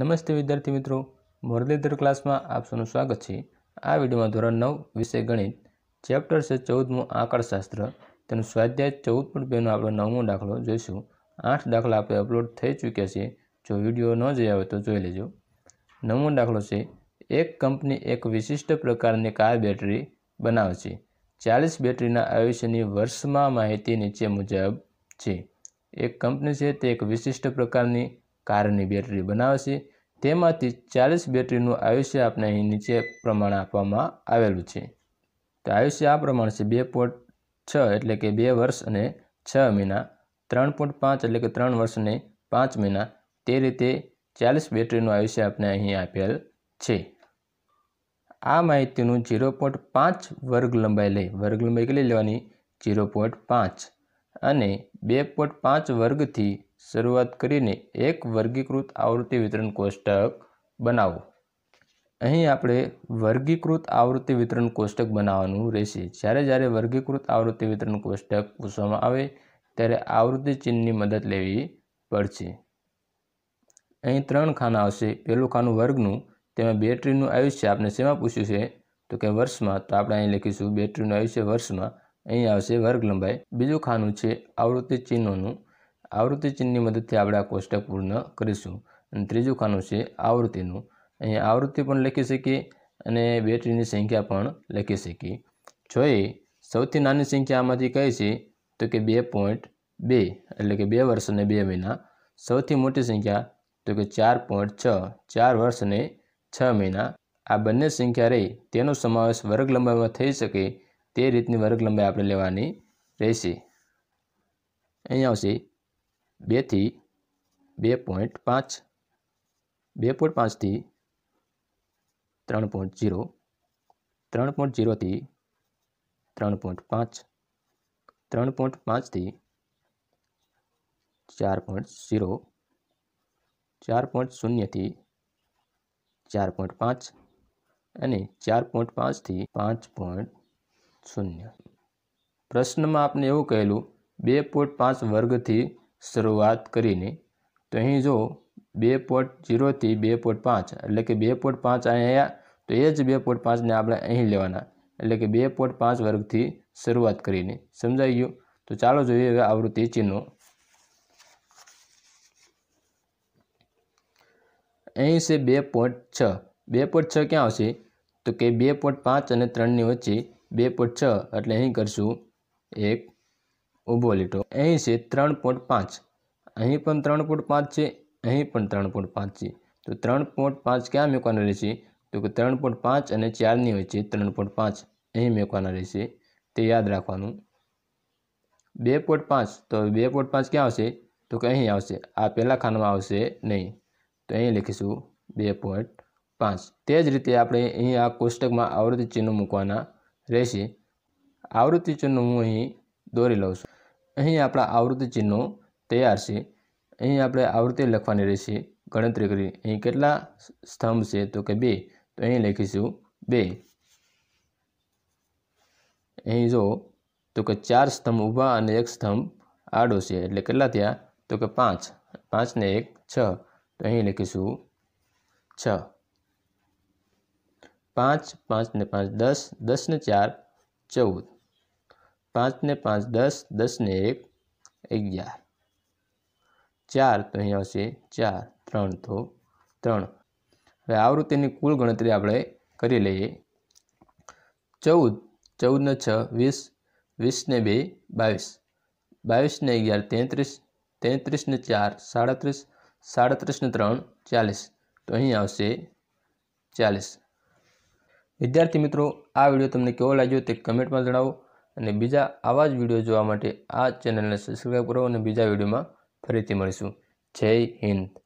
નમસ્તે વિદ્યાર્થી મિત્રો મુરલીધર ક્લાસમાં આપ સૌનું સ્વાગત છે આ વિડીયોમાં ધોરણ નવ વિષય ગણિત ચેપ્ટર છે ચૌદમું આંકડશાસ્ત્ર તેનું સ્વાધ્યાય ચૌદ પણ બેનો આપણો નવમો દાખલો જોઈશું આઠ દાખલા આપણે અપલોડ થઈ ચૂક્યા છે જો વિડીયો ન જોયા હોય તો જોઈ લેજો નવમો દાખલો છે એક કંપની એક વિશિષ્ટ પ્રકારની કાર બેટરી બનાવે છે ચાલીસ બેટરીના આયુષ્યની વર્ષમાં માહિતી નીચે મુજબ છે એક કંપની છે તે એક વિશિષ્ટ પ્રકારની કારની બેટરી બનાવશે તેમાંથી ચાલીસ બેટરીનું આયુષ્ય આપને અહીં નીચે પ્રમાણે આપવામાં આવેલું છે તો આયુષ્ય આ પ્રમાણે છે બે પોઈન્ટ છ એટલે કે બે વર્ષ અને છ મહિના ત્રણ પોઈન્ટ પાંચ એટલે કે ત્રણ વર્ષ અને પાંચ મહિના તે રીતે ચાલીસ બેટરીનું આયુષ્ય આપને અહીં આપેલ છે આ માહિતીનું ઝીરો પોઈન્ટ પાંચ વર્ગ લંબાઈ લઈ વર્ગ લંબાઈ કેટલી લેવાની ઝીરો પોઈન્ટ પાંચ અને બે પોઈન્ટ પાંચ વર્ગથી શરૂઆત કરીને એક વર્ગીકૃત આવૃત્તિ વિતરણ કોષ્ટક બનાવો અહીં આપણે વર્ગીકૃત આવૃત્તિ વિતરણ કોષ્ટક બનાવવાનું રહેશે જ્યારે જ્યારે વર્ગીકૃત આવૃત્તિ વિતરણ કોષ્ટક પૂછવામાં આવે ત્યારે આવૃત્તિ ચિહ્નની મદદ લેવી પડશે અહીં ત્રણ ખાના આવશે પહેલું ખાનું વર્ગનું તેમાં બેટરીનું આયુષ્ય આપણે શેમાં પૂછ્યું છે તો કે વર્ષમાં તો આપણે અહીં લખીશું બેટરીનું આયુષ્ય વર્ષમાં અહીં આવશે વર્ગ લંબાઈ બીજું ખાનું છે આવૃત્તિ ચિહ્નોનું આવૃત્તિ ચિહ્નની મદદથી આપણે આ કોષ્ટક પૂર્ણ કરીશું અને ત્રીજું ખાનું છે આવૃત્તિનું અહીં આવૃત્તિ પણ લખી શકીએ અને બેટરીની સંખ્યા પણ લખી શકીએ જોઈએ સૌથી નાની સંખ્યા આમાંથી કઈ છે તો કે બે પોઈન્ટ બે એટલે કે બે વર્ષ અને બે મહિના સૌથી મોટી સંખ્યા તો કે ચાર પોઈન્ટ છ ચાર વર્ષ અને છ મહિના આ બંને સંખ્યા રહી તેનો સમાવેશ વર્ગ લંબાઈમાં થઈ શકે તે રીતની વર્ગ લંબાઈ આપણે લેવાની રહેશે અહીં આવશે બેથી બે પોઈન્ટ પાંચ બે પોઈન્ટ પાંચથી ત્રણ પોઈન્ટ જીરો ત્રણ પોઈન્ટ જીરોથી ત્રણ પોઈન્ટ પાંચ ત્રણ પોઈન્ટ પાંચથી ચાર પોઈન્ટ ઝીરો ચાર પોઈન્ટ શૂન્યથી ચાર પોઈન્ટ પાંચ અને ચાર પોઈન્ટ પાંચથી પાંચ પોઈન્ટ શૂન્ય પ્રશ્નમાં આપણે એવું કહેલું બે પોઈન્ટ પાંચ વર્ગથી શરૂઆત કરીને તો અહીં જો બે પોઈન્ટ જીરોથી બે પોઈન્ટ પાંચ એટલે કે બે પોઈન્ટ પાંચ અહીંયા તો એ જ બે પોઈન્ટ પાંચને આપણે અહીં લેવાના એટલે કે બે પોઈન્ટ પાંચ વર્ગથી શરૂઆત કરીને સમજાઈ ગયું તો ચાલો જોઈએ હવે આવૃત્તિ ચિહ્નો અહીં છે બે પોઈન્ટ છ બે પોઈન્ટ છ ક્યાં આવશે તો કે બે પોઈન્ટ પાંચ અને ત્રણની વચ્ચે બે પોઈન્ટ છ એટલે અહીં કરશું એક ઊભો લીટો અહીં છે ત્રણ પોઈન્ટ પાંચ અહીં પણ ત્રણ પોઈન્ટ પાંચ છે અહીં પણ ત્રણ પોઈન્ટ પાંચ છે તો ત્રણ પોઈન્ટ પાંચ ક્યાં મૂકવાના રહેશે તો કે ત્રણ પોઈન્ટ પાંચ અને ચારની હોય છે ત્રણ પોઈન્ટ પાંચ અહીં મૂકવાના રહેશે તે યાદ રાખવાનું બે પોઈન્ટ પાંચ તો બે પોઈન્ટ પાંચ ક્યાં આવશે તો કે અહીં આવશે આ પહેલાં ખાનામાં આવશે નહીં તો અહીં લખીશું બે પોઈન્ટ પાંચ તે જ રીતે આપણે અહીં આ કોષ્ટકમાં આવૃત્તિ ચિહ્નો મૂકવાના રહેશે આવૃત્તિ ચિહ્નો હું અહીં દોરી લઉં છું અહીં આપણા આવૃત્તિ ચિહ્નો તૈયાર છે અહીં આપણે આવૃત્તિ લખવાની રહેશે ગણતરી કરી અહીં કેટલા સ્તંભ છે તો કે બે તો અહીં લખીશું બે અહીં જો તો કે ચાર સ્તંભ ઊભા અને એક સ્તંભ આડો છે એટલે કેટલા થયા તો કે પાંચ પાંચને એક છ તો અહીં લખીશું છ પાંચ પાંચને પાંચ દસ દસને ચાર ચૌદ પાંચને પાંચ દસ દસને એક અગિયાર ચાર તો અહીં આવશે ચાર ત્રણ તો ત્રણ હવે આવૃત્તિની કુલ ગણતરી આપણે કરી લઈએ ચૌદ ચૌદને છ વીસ વીસને બે બાવીસ બાવીસને અગિયાર તેત્રીસ તેત્રીસને ચાર સાડત્રીસ સાડત્રીસને ત્રણ ચાલીસ તો અહીં આવશે ચાલીસ વિદ્યાર્થી મિત્રો આ વિડીયો તમને કેવો લાગ્યો તે કમેન્ટમાં જણાવો અને બીજા આવા જ વિડીયો જોવા માટે આ ચેનલને સબસ્ક્રાઈબ કરો અને બીજા વિડીયોમાં ફરીથી મળીશું જય હિન્દ